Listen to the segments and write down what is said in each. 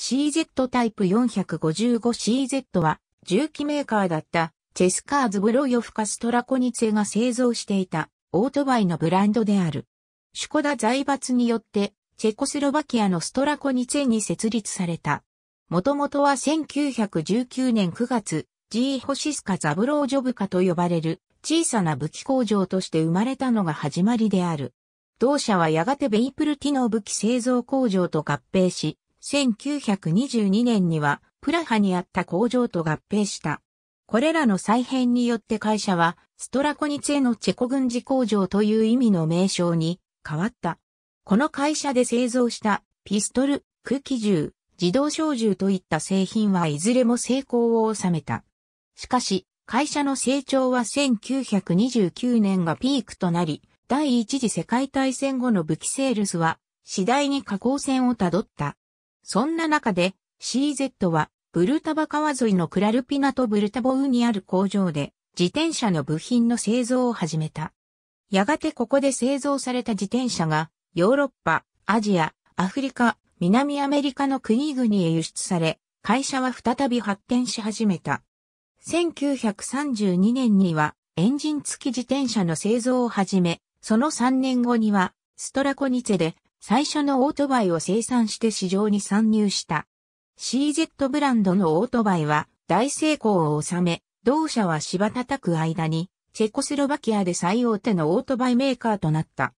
CZ タイプ 455CZ は重機メーカーだったチェスカーズ・ブロヨフ・カストラコニツェが製造していたオートバイのブランドである。シュコダ財閥によってチェコスロバキアのストラコニツェに設立された。もともとは1919年9月、ジーホシスカ・ザブロージョブカと呼ばれる小さな武器工場として生まれたのが始まりである。同社はやがてベイプルティの武器製造工場と合併し、1922年にはプラハにあった工場と合併した。これらの再編によって会社はストラコニツェのチェコ軍事工場という意味の名称に変わった。この会社で製造したピストル、空気銃、自動小銃といった製品はいずれも成功を収めた。しかし、会社の成長は1929年がピークとなり、第一次世界大戦後の武器セールスは次第に下降線をたどった。そんな中で CZ はブルタバ川沿いのクラルピナとブルタボウにある工場で自転車の部品の製造を始めた。やがてここで製造された自転車がヨーロッパ、アジア、アフリカ、南アメリカの国々へ輸出され、会社は再び発展し始めた。1932年にはエンジン付き自転車の製造を始め、その3年後にはストラコニツェで最初のオートバイを生産して市場に参入した。CZ ブランドのオートバイは大成功を収め、同社は芝叩く間に、チェコスロバキアで最大手のオートバイメーカーとなった。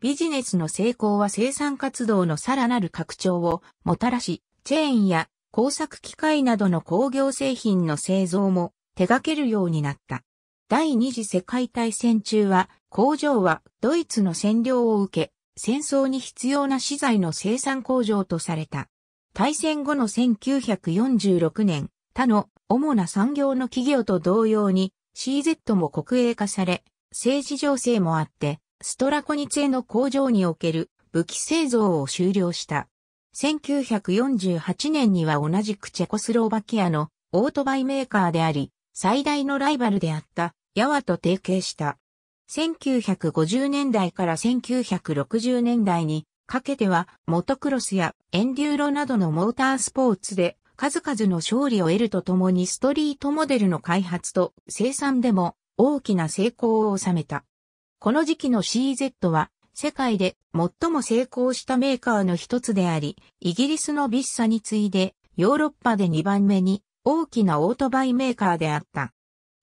ビジネスの成功は生産活動のさらなる拡張をもたらし、チェーンや工作機械などの工業製品の製造も手掛けるようになった。第二次世界大戦中は工場はドイツの占領を受け、戦争に必要な資材の生産工場とされた。大戦後の1946年、他の主な産業の企業と同様に CZ も国営化され、政治情勢もあって、ストラコニツェの工場における武器製造を終了した。1948年には同じくチェコスローバキアのオートバイメーカーであり、最大のライバルであったヤワと提携した。1950年代から1960年代にかけては、モトクロスやエンデューロなどのモータースポーツで数々の勝利を得るとともにストリートモデルの開発と生産でも大きな成功を収めた。この時期の CZ は世界で最も成功したメーカーの一つであり、イギリスのビッサに次いでヨーロッパで2番目に大きなオートバイメーカーであった。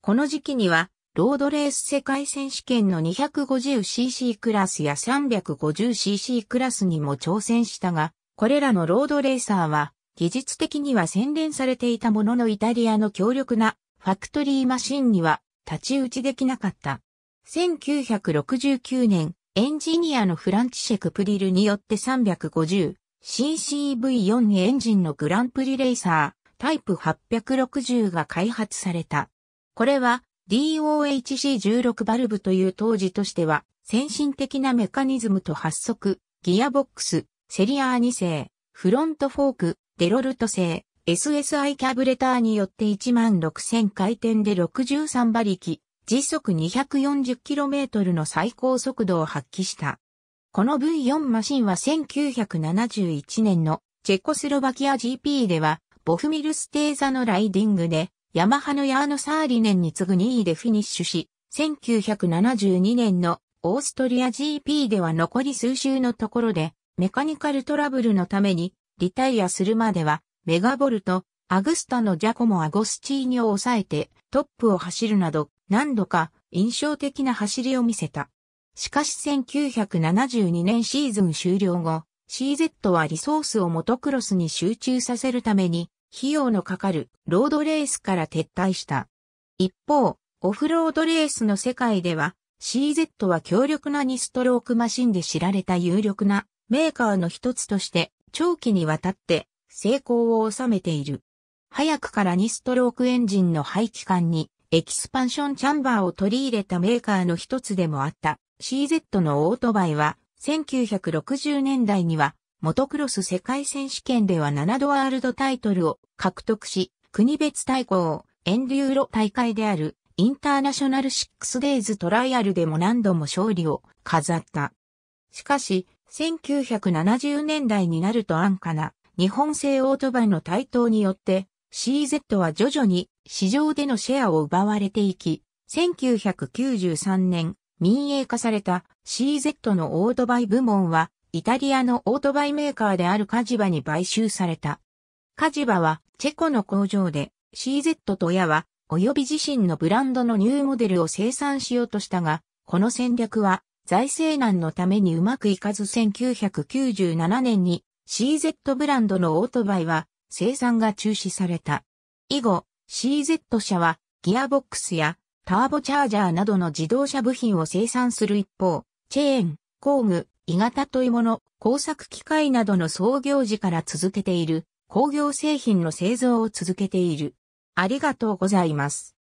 この時期にはロードレース世界選手権の 250cc クラスや 350cc クラスにも挑戦したが、これらのロードレーサーは、技術的には洗練されていたもののイタリアの強力なファクトリーマシンには立ち打ちできなかった。1969年、エンジニアのフランチシェクプリルによって 350ccV4 エンジンのグランプリレーサータイプ860が開発された。これは DOHC16 バルブという当時としては先進的なメカニズムと発足、ギアボックス、セリアー2世、フロントフォーク、デロルト製、SSI キャブレターによって16000回転で63馬力、時速 240km の最高速度を発揮した。この V4 マシンは1971年のチェコスロバキア GP ではボフミルステーザのライディングでヤマハのヤーノ・サーリネンに次ぐ2位でフィニッシュし、1972年のオーストリア GP では残り数週のところで、メカニカルトラブルのために、リタイアするまでは、メガボルト、アグスタのジャコモ・アゴスチーニを抑えて、トップを走るなど、何度か印象的な走りを見せた。しかし1972年シーズン終了後、CZ はリソースをモトクロスに集中させるために、費用のかかるロードレースから撤退した。一方、オフロードレースの世界では、CZ は強力な2ストロークマシンで知られた有力なメーカーの一つとして長期にわたって成功を収めている。早くから2ストロークエンジンの排気管にエキスパンションチャンバーを取り入れたメーカーの一つでもあった CZ のオートバイは1960年代にはモトクロス世界選手権では7度ワールドタイトルを獲得し、国別対抗、エンデューロ大会である、インターナショナルシックスデイズトライアルでも何度も勝利を飾った。しかし、1970年代になると安価な日本製オートバイの台頭によって CZ は徐々に市場でのシェアを奪われていき、1993年民営化された CZ のオートバイ部門はイタリアのオートバイメーカーであるカジバに買収された。カジバはチェコの工場で CZ とヤは及び自身のブランドのニューモデルを生産しようとしたが、この戦略は財政難のためにうまくいかず1997年に CZ ブランドのオートバイは生産が中止された。以後、CZ 社はギアボックスやターボチャージャーなどの自動車部品を生産する一方、チェーン、工具、鋳型といもの、工作機械などの創業時から続けている、工業製品の製造を続けている。ありがとうございます。